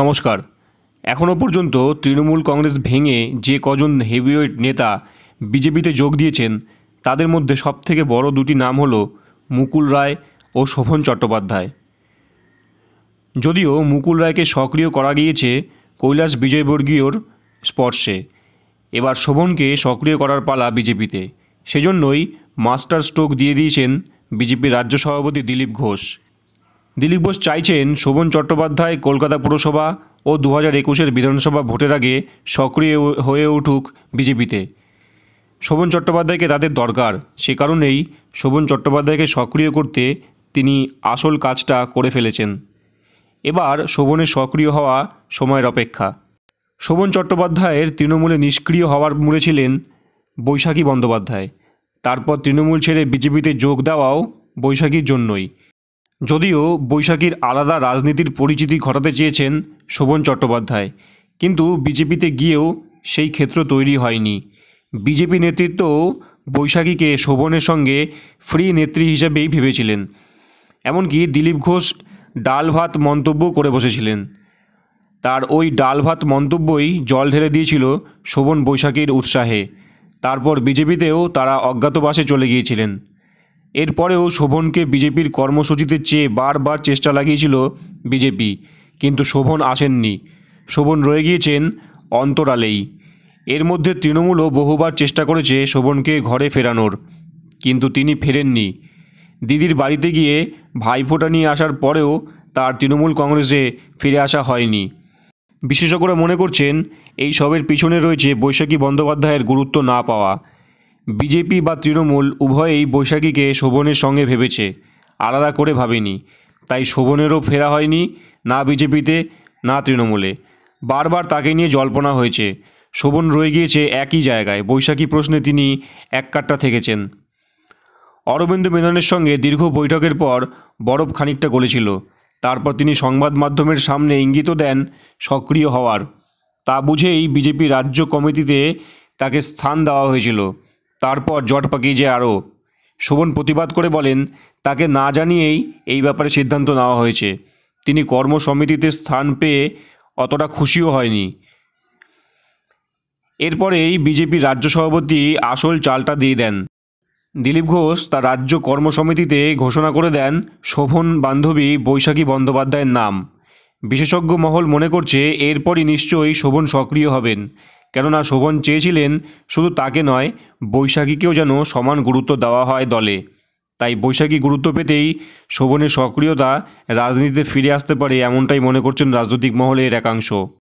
নমস্কার এখনও পর্যন্ত তৃণমূল কংগ্রেস ভেঙে যে কজন হেভিওয়েট নেতা বিজেপিতে যোগ দিয়েছেন তাদের মধ্যে সবথেকে বড় দুটি নাম হলো মুকুল রায় ও শোভন চট্টোপাধ্যায় যদিও মুকুল রায়কে সক্রিয় করা গিয়েছে কৈলাস বিজয়বর্গীয়র স্পর্শে এবার শোভনকে সক্রিয় করার পালা বিজেপিতে সেজন্যই মাস্টার স্ট্রোক দিয়ে দিয়েছেন বিজেপির রাজ্য সভাপতি দিলীপ ঘোষ দিলীপ বোস চাইছেন শোভন চট্টোপাধ্যায় কলকাতা পুরসভা ও দু হাজার একুশের বিধানসভা ভোটের আগে সক্রিয় হয়ে উঠুক বিজেপিতে শোভন চট্টোপাধ্যায়কে তাদের দরকার সে কারণেই শোভন চট্টোপাধ্যায়কে সক্রিয় করতে তিনি আসল কাজটা করে ফেলেছেন এবার শোভনের সক্রিয় হওয়া সময়ের অপেক্ষা শোভন চট্টোপাধ্যায়ের তৃণমূলে নিষ্ক্রিয় হওয়ার মূলে ছিলেন বৈশাখী বন্দ্যোপাধ্যায় তারপর তৃণমূল ছেড়ে বিজেপিতে যোগ দেওয়াও বৈশাখীর জন্যই যদিও বৈশাখীর আলাদা রাজনীতির পরিচিতি ঘটাতে চেয়েছেন শোভন চট্টোপাধ্যায় কিন্তু বিজেপিতে গিয়েও সেই ক্ষেত্র তৈরি হয়নি বিজেপি নেতৃত্বও বৈশাখীকে শোভনের সঙ্গে ফ্রি নেত্রী হিসেবেই ভেবেছিলেন এমনকি দিলীপ ঘোষ ডাল ভাত মন্তব্য করে বসেছিলেন তার ওই ডাল ভাত মন্তব্যই জল ঢেলে দিয়েছিল শোভন বৈশাখীর উৎসাহে তারপর বিজেপিতেও তারা অজ্ঞাতবাসে চলে গিয়েছিলেন এরপরেও শোভনকে বিজেপির কর্মসূচিতে চেয়ে বারবার চেষ্টা লাগিয়েছিল বিজেপি কিন্তু শোভন আসেননি শোভন রয়ে গিয়েছেন অন্তরালেই এর মধ্যে তৃণমূলও বহুবার চেষ্টা করেছে শোভনকে ঘরে ফেরানোর কিন্তু তিনি ফেরেননি দিদির বাড়িতে গিয়ে ভাইফোঁটা নিয়ে আসার পরেও তার তৃণমূল কংগ্রেসে ফিরে আসা হয়নি বিশেষজ্ঞরা মনে করছেন এই সবের পিছনে রয়েছে বৈশাখী বন্দ্যোপাধ্যায়ের গুরুত্ব না পাওয়া বিজেপি বা তৃণমূল উভয়েই বৈশাখীকে শোভনের সঙ্গে ভেবেছে আলাদা করে ভাবেনি তাই শোভনেরও ফেরা হয়নি না বিজেপিতে না তৃণমূলে বারবার তাকে নিয়ে জল্পনা হয়েছে শোভন রয়ে গিয়েছে একই জায়গায় বৈশাখী প্রশ্নে তিনি এক কাট্টা থেকেছেন অরবিন্দ মেননের সঙ্গে দীর্ঘ বৈঠকের পর বরফ খানিকটা গলেছিল তারপর তিনি সংবাদ মাধ্যমের সামনে ইঙ্গিত দেন সক্রিয় হওয়ার তা বুঝেই বিজেপি রাজ্য কমিটিতে তাকে স্থান দেওয়া হয়েছিল তারপর জট পাকিয়ে যায় আরও শোভন প্রতিবাদ করে বলেন তাকে না জানিয়েই এই ব্যাপারে সিদ্ধান্ত নেওয়া হয়েছে তিনি কর্মসমিতিতে স্থান পেয়ে অতটা খুশিও হয়নি এরপরেই বিজেপি রাজ্য সভাপতি আসল চালটা দিয়ে দেন দিলীপ ঘোষ তার রাজ্য কর্মসমিতিতে ঘোষণা করে দেন শোভন বান্ধবী বৈশাখী বন্দ্যোপাধ্যায়ের নাম বিশেষজ্ঞ মহল মনে করছে এরপরই নিশ্চয়ই শোভন সক্রিয় হবেন কেননা শোভন চেয়েছিলেন শুধু তাকে নয় বৈশাখীকেও যেন সমান গুরুত্ব দেওয়া হয় দলে তাই বৈশাখী গুরুত্ব পেতেই শোভনের সক্রিয়তা রাজনীতিতে ফিরে আসতে পারে এমনটাই মনে করছেন রাজনৈতিক মহলের একাংশ